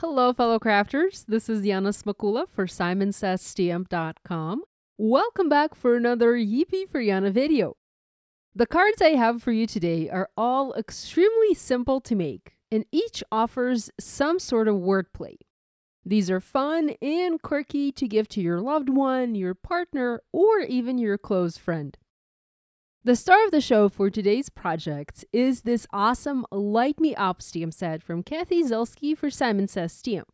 Hello, fellow crafters. This is Yana Smakula for simonsasstm.com. Welcome back for another Yippee for Yana video. The cards I have for you today are all extremely simple to make, and each offers some sort of wordplay. These are fun and quirky to give to your loved one, your partner, or even your close friend. The star of the show for today's project is this awesome Light Me Up stamp set from Kathy Zelski for Simon Says Stamp.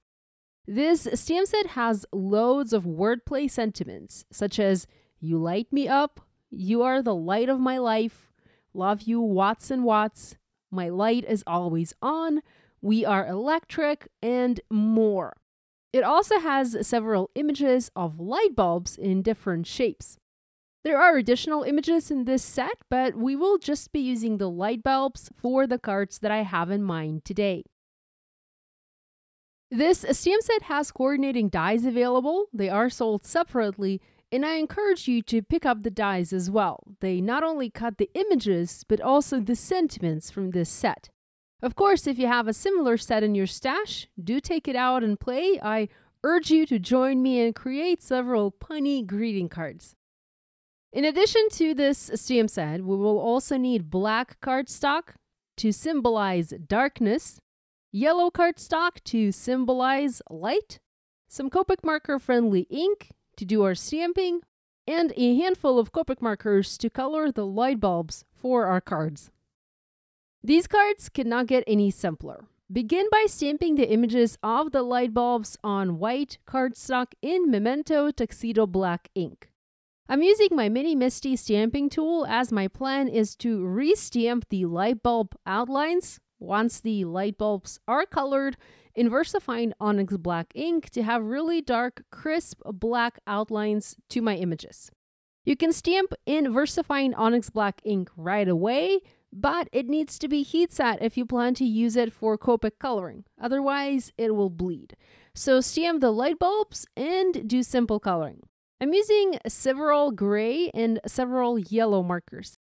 This stamp set has loads of wordplay sentiments, such as You light me up, You are the light of my life, Love you, Watts and Watts, My light is always on, We are electric, and more. It also has several images of light bulbs in different shapes. There are additional images in this set, but we will just be using the light bulbs for the cards that I have in mind today. This stamp set has coordinating dies available. They are sold separately, and I encourage you to pick up the dies as well. They not only cut the images, but also the sentiments from this set. Of course, if you have a similar set in your stash, do take it out and play. I urge you to join me and create several punny greeting cards. In addition to this, Steam said, we will also need black cardstock to symbolize darkness, yellow cardstock to symbolize light, some Copic marker friendly ink to do our stamping, and a handful of Copic markers to color the light bulbs for our cards. These cards cannot get any simpler. Begin by stamping the images of the light bulbs on white cardstock in Memento Tuxedo Black ink. I'm using my Mini Misty stamping tool as my plan is to re-stamp the light bulb outlines once the light bulbs are colored in VersaFine Onyx Black ink to have really dark, crisp black outlines to my images. You can stamp in VersaFine Onyx Black ink right away, but it needs to be heat set if you plan to use it for Copic coloring, otherwise it will bleed. So stamp the light bulbs and do simple coloring. I'm using several gray and several yellow markers.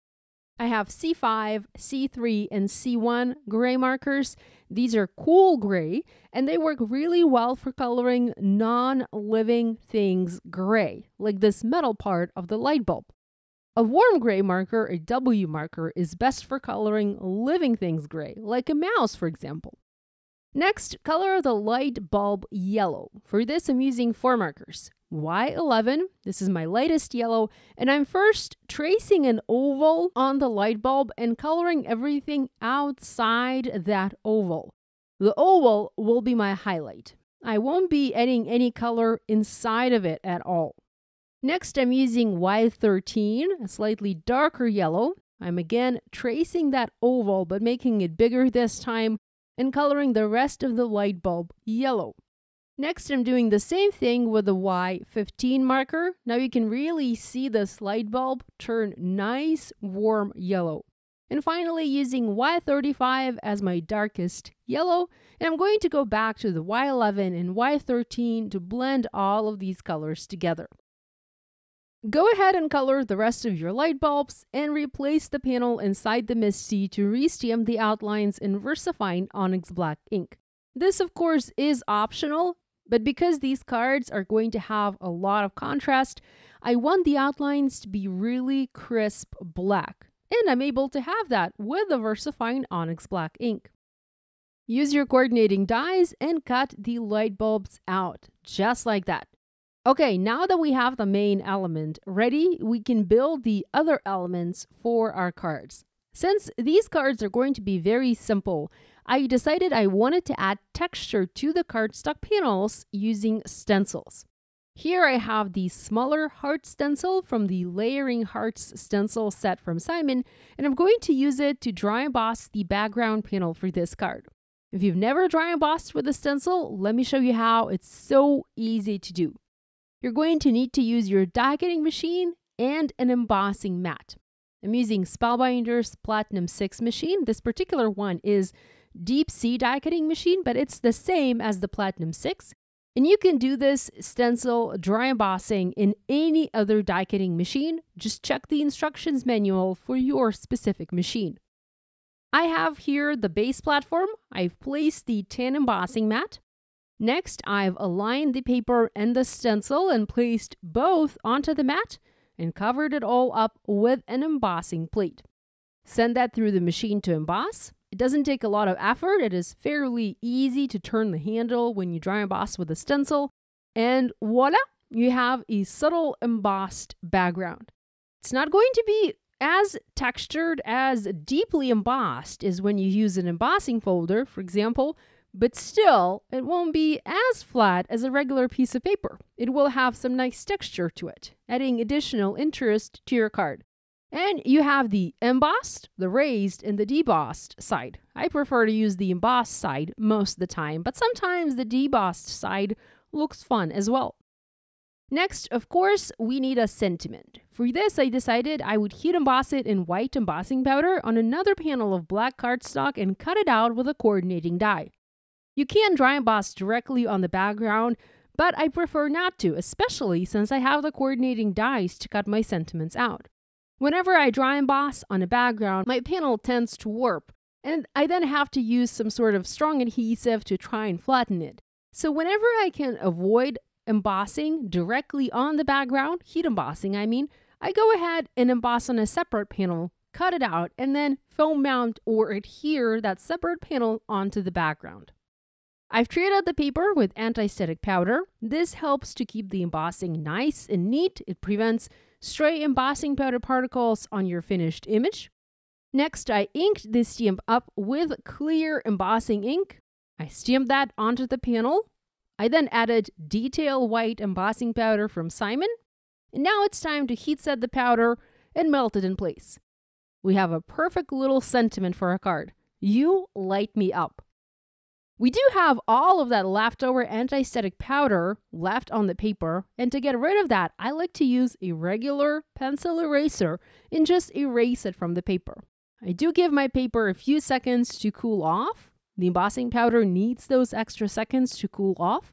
I have C5, C3, and C1 gray markers. These are cool gray, and they work really well for coloring non-living things gray, like this metal part of the light bulb. A warm gray marker, a W marker, is best for coloring living things gray, like a mouse, for example. Next, color the light bulb yellow. For this, I'm using four markers. Y11, this is my lightest yellow, and I'm first tracing an oval on the light bulb and coloring everything outside that oval. The oval will be my highlight. I won't be adding any color inside of it at all. Next, I'm using Y13, a slightly darker yellow. I'm again tracing that oval, but making it bigger this time and coloring the rest of the light bulb yellow. Next, I'm doing the same thing with the Y15 marker. Now you can really see this light bulb turn nice warm yellow. And finally, using Y35 as my darkest yellow, and I'm going to go back to the Y11 and Y13 to blend all of these colors together. Go ahead and color the rest of your light bulbs and replace the panel inside the Misty to re-stamp the outlines in VersaFine Onyx Black ink. This of course is optional, but because these cards are going to have a lot of contrast, I want the outlines to be really crisp black. And I'm able to have that with the VersaFine Onyx Black ink. Use your coordinating dies and cut the light bulbs out, just like that. Okay, now that we have the main element ready, we can build the other elements for our cards. Since these cards are going to be very simple, I decided I wanted to add texture to the cardstock panels using stencils. Here I have the smaller heart stencil from the Layering Hearts stencil set from Simon, and I'm going to use it to dry emboss the background panel for this card. If you've never dry embossed with a stencil, let me show you how it's so easy to do. You're going to need to use your die cutting machine and an embossing mat. I'm using Spellbinder's Platinum 6 machine. This particular one is deep sea die cutting machine, but it's the same as the Platinum 6. And you can do this stencil dry embossing in any other die cutting machine. Just check the instructions manual for your specific machine. I have here the base platform. I've placed the tan embossing mat. Next, I've aligned the paper and the stencil and placed both onto the mat and covered it all up with an embossing plate. Send that through the machine to emboss. It doesn't take a lot of effort. It is fairly easy to turn the handle when you dry emboss with a stencil. And voila, you have a subtle embossed background. It's not going to be as textured as deeply embossed as when you use an embossing folder, for example, but still, it won't be as flat as a regular piece of paper. It will have some nice texture to it, adding additional interest to your card. And you have the embossed, the raised, and the debossed side. I prefer to use the embossed side most of the time, but sometimes the debossed side looks fun as well. Next, of course, we need a sentiment. For this, I decided I would heat emboss it in white embossing powder on another panel of black cardstock and cut it out with a coordinating die. You can dry emboss directly on the background, but I prefer not to, especially since I have the coordinating dies to cut my sentiments out. Whenever I dry emboss on a background, my panel tends to warp, and I then have to use some sort of strong adhesive to try and flatten it. So whenever I can avoid embossing directly on the background, heat embossing I mean, I go ahead and emboss on a separate panel, cut it out, and then foam mount or adhere that separate panel onto the background. I've treated the paper with anti-static powder. This helps to keep the embossing nice and neat. It prevents stray embossing powder particles on your finished image. Next, I inked this stamp up with clear embossing ink. I stamped that onto the panel. I then added detail white embossing powder from Simon. And now it's time to heat set the powder and melt it in place. We have a perfect little sentiment for a card. You light me up. We do have all of that leftover antistatic powder left on the paper, and to get rid of that, I like to use a regular pencil eraser and just erase it from the paper. I do give my paper a few seconds to cool off. The embossing powder needs those extra seconds to cool off.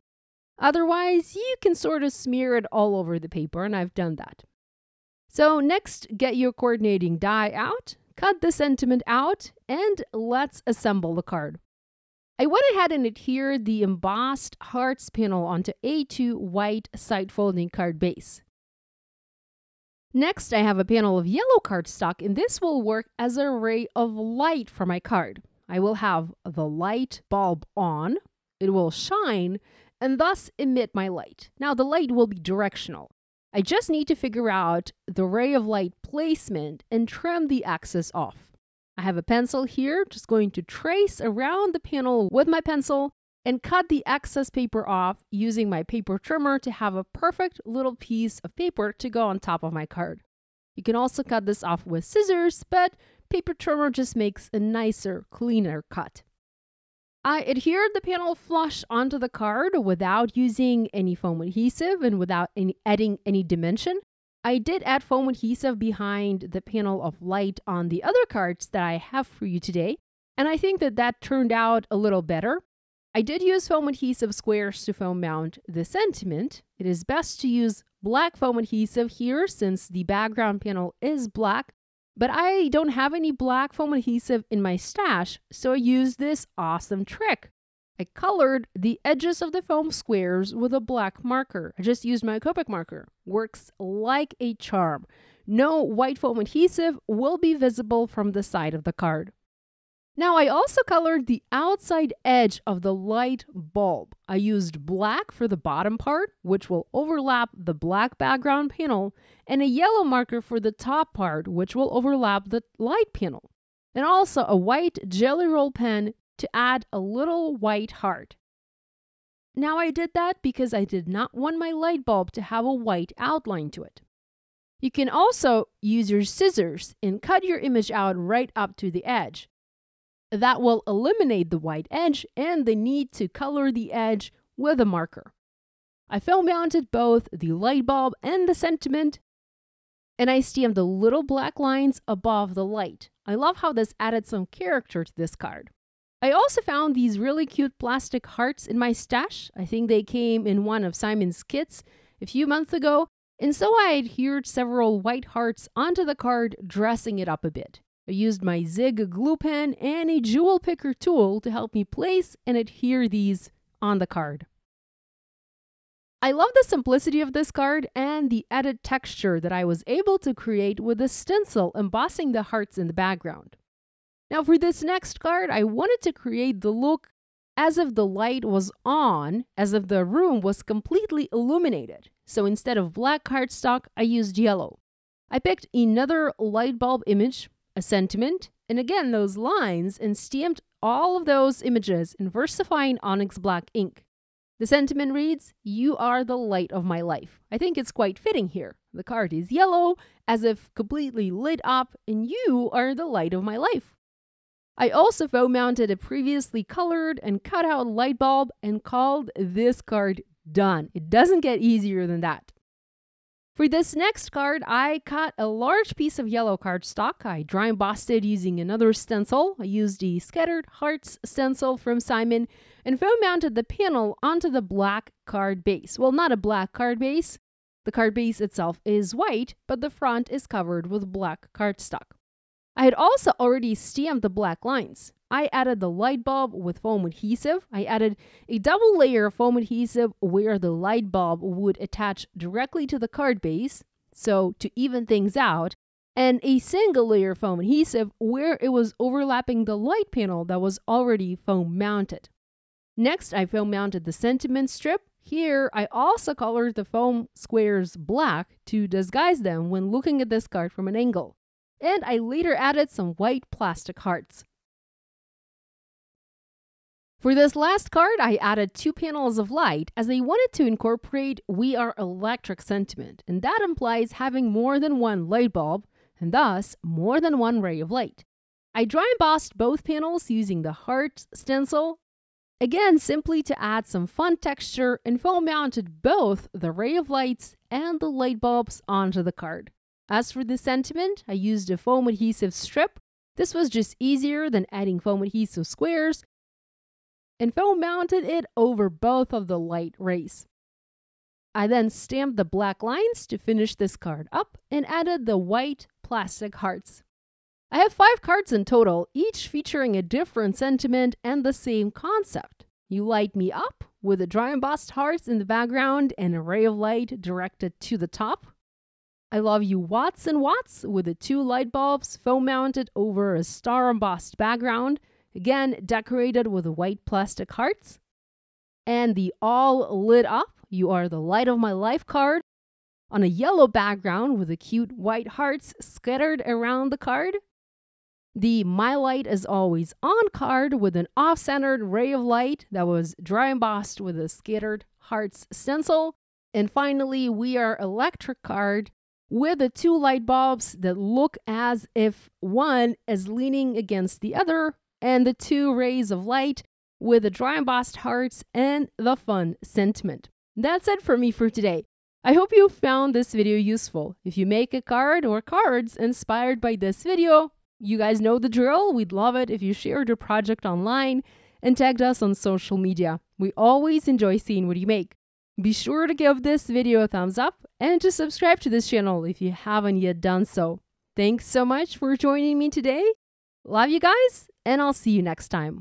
Otherwise, you can sort of smear it all over the paper, and I've done that. So next, get your coordinating die out, cut the sentiment out, and let's assemble the card. I went ahead and adhered the embossed hearts panel onto A2 white side folding card base. Next, I have a panel of yellow cardstock, and this will work as a ray of light for my card. I will have the light bulb on, it will shine, and thus emit my light. Now, the light will be directional. I just need to figure out the ray of light placement and trim the axis off. I have a pencil here, just going to trace around the panel with my pencil and cut the excess paper off using my paper trimmer to have a perfect little piece of paper to go on top of my card. You can also cut this off with scissors, but paper trimmer just makes a nicer, cleaner cut. I adhered the panel flush onto the card without using any foam adhesive and without any, adding any dimension. I did add foam adhesive behind the panel of light on the other cards that I have for you today, and I think that that turned out a little better. I did use foam adhesive squares to foam mount the sentiment. It is best to use black foam adhesive here since the background panel is black, but I don't have any black foam adhesive in my stash, so I used this awesome trick. I colored the edges of the foam squares with a black marker. I just used my Copic marker. Works like a charm. No white foam adhesive will be visible from the side of the card. Now I also colored the outside edge of the light bulb. I used black for the bottom part, which will overlap the black background panel, and a yellow marker for the top part, which will overlap the light panel. And also a white jelly roll pen to add a little white heart. Now I did that because I did not want my light bulb to have a white outline to it. You can also use your scissors and cut your image out right up to the edge. That will eliminate the white edge and the need to color the edge with a marker. I film mounted both the light bulb and the sentiment, and I stamped the little black lines above the light. I love how this added some character to this card. I also found these really cute plastic hearts in my stash. I think they came in one of Simon's kits a few months ago, and so I adhered several white hearts onto the card, dressing it up a bit. I used my Zig glue pen and a jewel picker tool to help me place and adhere these on the card. I love the simplicity of this card and the added texture that I was able to create with the stencil embossing the hearts in the background. Now for this next card, I wanted to create the look as if the light was on, as if the room was completely illuminated. So instead of black cardstock, I used yellow. I picked another light bulb image, a sentiment, and again those lines and stamped all of those images in versifying onyx black ink. The sentiment reads, You are the light of my life. I think it's quite fitting here. The card is yellow, as if completely lit up, and you are the light of my life. I also mounted a previously colored and cut out light bulb and called this card done. It doesn't get easier than that. For this next card, I cut a large piece of yellow cardstock. I dry embossed it using another stencil. I used the Scattered Hearts stencil from Simon and foam mounted the panel onto the black card base. Well, not a black card base. The card base itself is white, but the front is covered with black cardstock. I had also already stamped the black lines. I added the light bulb with foam adhesive. I added a double layer of foam adhesive where the light bulb would attach directly to the card base, so to even things out, and a single layer foam adhesive where it was overlapping the light panel that was already foam mounted. Next, I foam mounted the sentiment strip. Here, I also colored the foam squares black to disguise them when looking at this card from an angle and I later added some white plastic hearts. For this last card, I added two panels of light as I wanted to incorporate We Are Electric sentiment, and that implies having more than one light bulb, and thus more than one ray of light. I dry embossed both panels using the heart stencil, again simply to add some fun texture and foam mounted both the ray of lights and the light bulbs onto the card. As for the sentiment, I used a foam adhesive strip. This was just easier than adding foam adhesive squares and foam mounted it over both of the light rays. I then stamped the black lines to finish this card up and added the white plastic hearts. I have five cards in total, each featuring a different sentiment and the same concept. You light me up with the dry embossed hearts in the background and a ray of light directed to the top, I love you watts and watts with the two light bulbs foam mounted over a star embossed background, again decorated with white plastic hearts. And the all lit up, you are the light of my life card on a yellow background with the cute white hearts scattered around the card. The My Light is Always On card with an off centered ray of light that was dry embossed with a scattered hearts stencil. And finally, We Are Electric card with the two light bulbs that look as if one is leaning against the other, and the two rays of light with the dry embossed hearts and the fun sentiment. That's it for me for today. I hope you found this video useful. If you make a card or cards inspired by this video, you guys know the drill. We'd love it if you shared your project online and tagged us on social media. We always enjoy seeing what you make. Be sure to give this video a thumbs up and to subscribe to this channel if you haven't yet done so. Thanks so much for joining me today. Love you guys, and I'll see you next time.